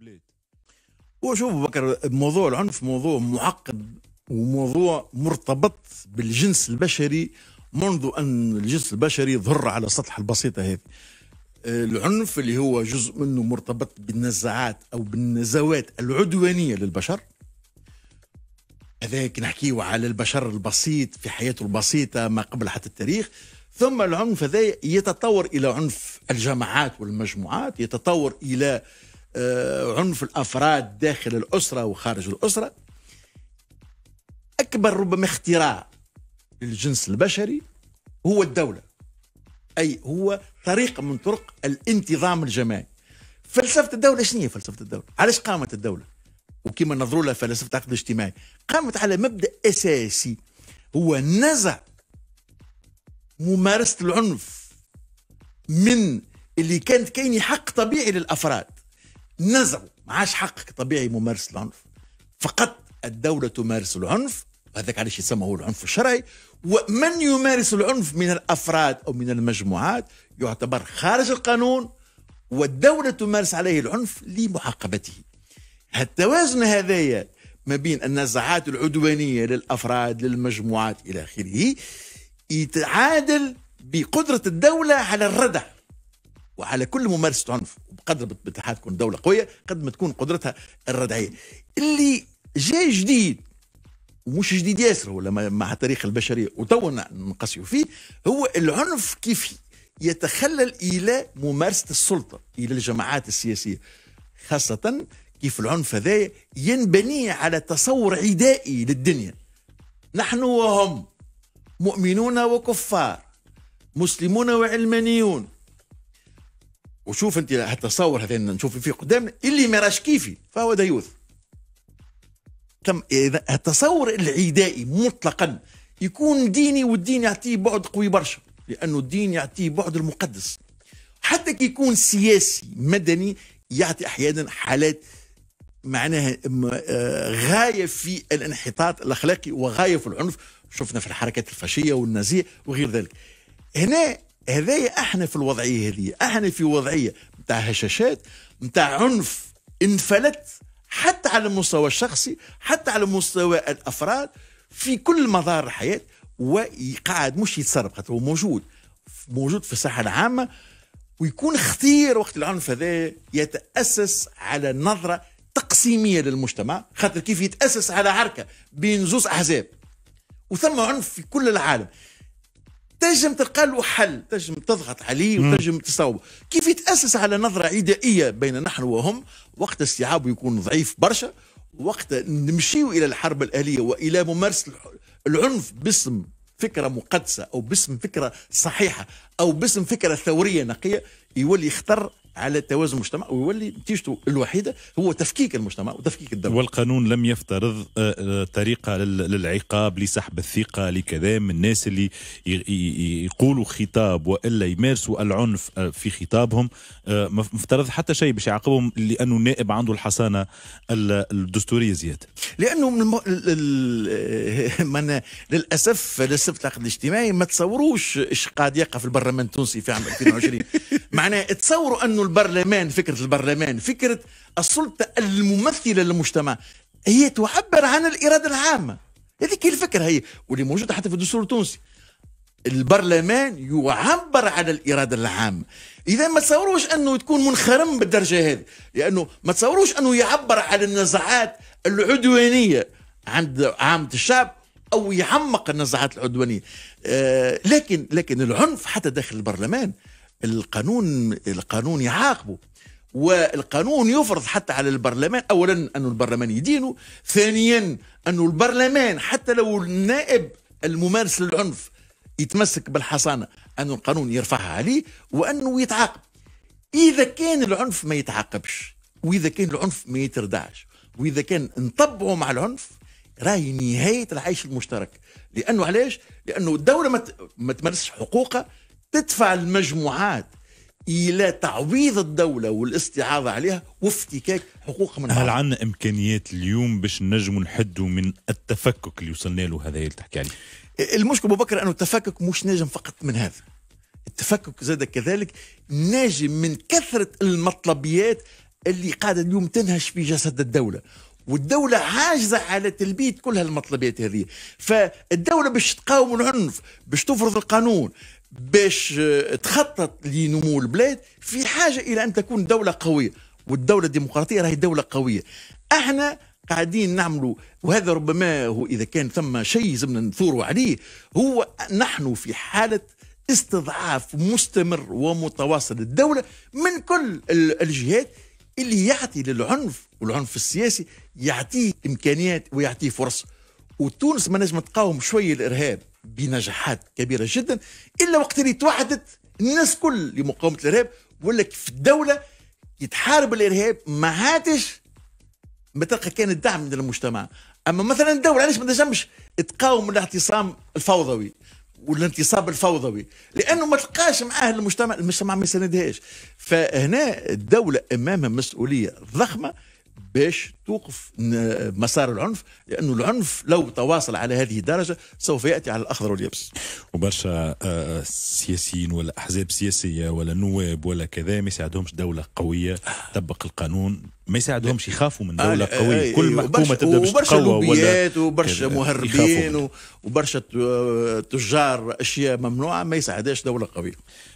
البلاد وشوف بكر موضوع العنف موضوع معقد وموضوع مرتبط بالجنس البشري منذ أن الجنس البشري ظهر على السطح البسيطة هذه العنف اللي هو جزء منه مرتبط بالنزاعات أو بالنزوات العدوانية للبشر هذاك نحكيه على البشر البسيط في حياته البسيطة ما قبل حتى التاريخ ثم العنف هذا يتطور إلى عنف الجماعات والمجموعات يتطور إلى آه، عنف الافراد داخل الاسره وخارج الاسره اكبر ربما اختراع للجنس البشري هو الدوله اي هو طريقه من طرق الانتظام الجماعي فلسفه الدوله شنو هي فلسفه الدوله علاش قامت الدوله وكما نظروا لها فلسفه العقد الاجتماعي قامت على مبدا اساسي هو نزع ممارسه العنف من اللي كانت كاين حق طبيعي للافراد نزعوا ما عادش حقك طبيعي ممارسة العنف فقط الدولة تمارس العنف هذاك علاش يسمى هو العنف الشرعي ومن يمارس العنف من الأفراد أو من المجموعات يعتبر خارج القانون والدولة تمارس عليه العنف لمعاقبته التوازن هذايا ما بين النزعات العدوانية للأفراد للمجموعات إلى آخره يتعادل بقدرة الدولة على الردع وعلى كل ممارسه عنف بقدر بتاعها تكون دوله قويه قد ما تكون قدرتها الردعيه اللي جاي جديد ومش جديد ياسر ولا مع تاريخ البشريه وتونا نقصيو فيه هو العنف كيف يتخلل الى ممارسه السلطه الى الجماعات السياسيه خاصه كيف العنف هذا ينبني على تصور عدائي للدنيا نحن وهم مؤمنون وكفار مسلمون وعلمانيون وشوف انت التصور هذا نشوف في قدامنا اللي ما راش كيفي فهو ديوث تم التصور العدائي مطلقا يكون ديني والدين يعطيه بعد قوي برشا لانه الدين يعطيه بعد المقدس حتى كي يكون سياسي مدني يعطي احيانا حالات معناها آه، غايه في الانحطاط الاخلاقي وغايه في العنف شفنا في الحركات الفاشيه والنازيه وغير ذلك هنا هذايا احنا في الوضعيه هذه احنا في وضعيه نتاع هشاشات نتاع عنف انفلت حتى على المستوى الشخصي حتى على مستوى الافراد في كل مدار الحياه ويقعد مش يتسرب خاطر هو موجود موجود في الساحه العامه ويكون خطير وقت العنف هذا يتاسس على نظره تقسيميه للمجتمع خاطر كيف يتاسس على عركه بين زوز احزاب وثم عنف في كل العالم تنجم تلقى له حل تنجم تضغط عليه وتنجم تصاوبه كيف يتاسس على نظره عدائيه بين نحن وهم وقت استيعابه يكون ضعيف برشا وقت نمشيو الى الحرب الاهليه والى ممارسه العنف باسم فكره مقدسه او باسم فكره صحيحه او باسم فكره ثوريه نقيه يولي خطر على توازن المجتمع ويولي نتيجته الوحيده هو تفكيك المجتمع وتفكيك الدوله والقانون لم يفترض آه، آه، طريقه للعقاب لسحب الثقه لكذا من الناس اللي يقولوا خطاب والا يمارسوا العنف آه، في خطابهم مفترض حتى شيء باش يعاقبهم لانه النائب عنده الحصانه الدستوريه زياده لانه من الم... من للاسف للاسف الاجتماعي ما تصوروش ايش قاعد يقع في البرلمان التونسي في عام 2020 معناه تصوروا أنه البرلمان فكرة البرلمان فكرة السلطة الممثلة للمجتمع هي تعبر عن الإرادة العامة هذيك هي الفكرة هي واللي موجودة حتى في الدستور التونسي البرلمان يعبر على الإرادة العامة إذا ما تصوروش أنه تكون منخرم بالدرجة هذه لأنه ما تصوروش أنه يعبر على النزعات العدوانية عند عامة الشعب أو يعمق النزعات العدوانية آه لكن لكن العنف حتى داخل البرلمان القانون القانون يعاقبه والقانون يفرض حتى على البرلمان اولا أن البرلمان يدينه ثانيا أن البرلمان حتى لو النائب الممارس للعنف يتمسك بالحصانة أن القانون يرفعها عليه وأنه يتعاقب إذا كان العنف ما يتعاقبش وإذا كان العنف ما يتردعش وإذا كان نطبعه مع العنف راهي نهاية العيش المشترك لأنه علاش؟ لأنه الدولة ما تمارسش حقوقها تدفع المجموعات الى تعويض الدوله والاستعاضه عليها وافتكاك حقوق من هل عندنا امكانيات اليوم باش نجموا نحدوا من التفكك اللي وصلنا له هذا اللي تحكي عليه؟ المشكل ابو بكر انه التفكك مش ناجم فقط من هذا. التفكك زاد كذلك ناجم من كثره المطلبيات اللي قاعده اليوم تنهش في جسد الدوله. والدولة عاجزة على تلبية كل هالمطلبات هذه فالدولة باش تقاوم العنف باش تفرض القانون باش تخطط لنمو البلاد في حاجه الى ان تكون دوله قويه والدوله الديمقراطيه راهي دوله قويه احنا قاعدين نعملوا وهذا ربما هو اذا كان ثم شيء لازمنا نثوروا عليه هو نحن في حاله استضعاف مستمر ومتواصل الدوله من كل الجهات اللي يعطي للعنف والعنف السياسي يعطيه امكانيات ويعطيه فرص وتونس ما نجم تقاوم شويه الارهاب بنجاحات كبيره جدا الا وقت اللي توحدت الناس كل لمقاومه الارهاب ولا في الدوله يتحارب الارهاب ما عادش ما تلقى كان الدعم من المجتمع اما مثلا الدوله علاش ما تنجمش تقاوم الاعتصام الفوضوي والانتصاب الفوضوي لانه ما تلقاش معاه المجتمع المجتمع ما يساندهاش فهنا الدوله امامها مسؤوليه ضخمه باش توقف مسار العنف لانه العنف لو تواصل على هذه الدرجه سوف ياتي على الاخضر واليابس. وبرشا آه، سياسيين ولا احزاب سياسيه ولا نواب ولا كذا ما يساعدهمش دوله قويه تطبق القانون ما يساعدهمش يخافوا من دوله آه, آه، قويه آه كل محكومه تبدا باش وبرشا لوبيات وبرشا مهربين وبرشا آه، تجار اشياء ممنوعه ما يساعدهاش دوله قويه.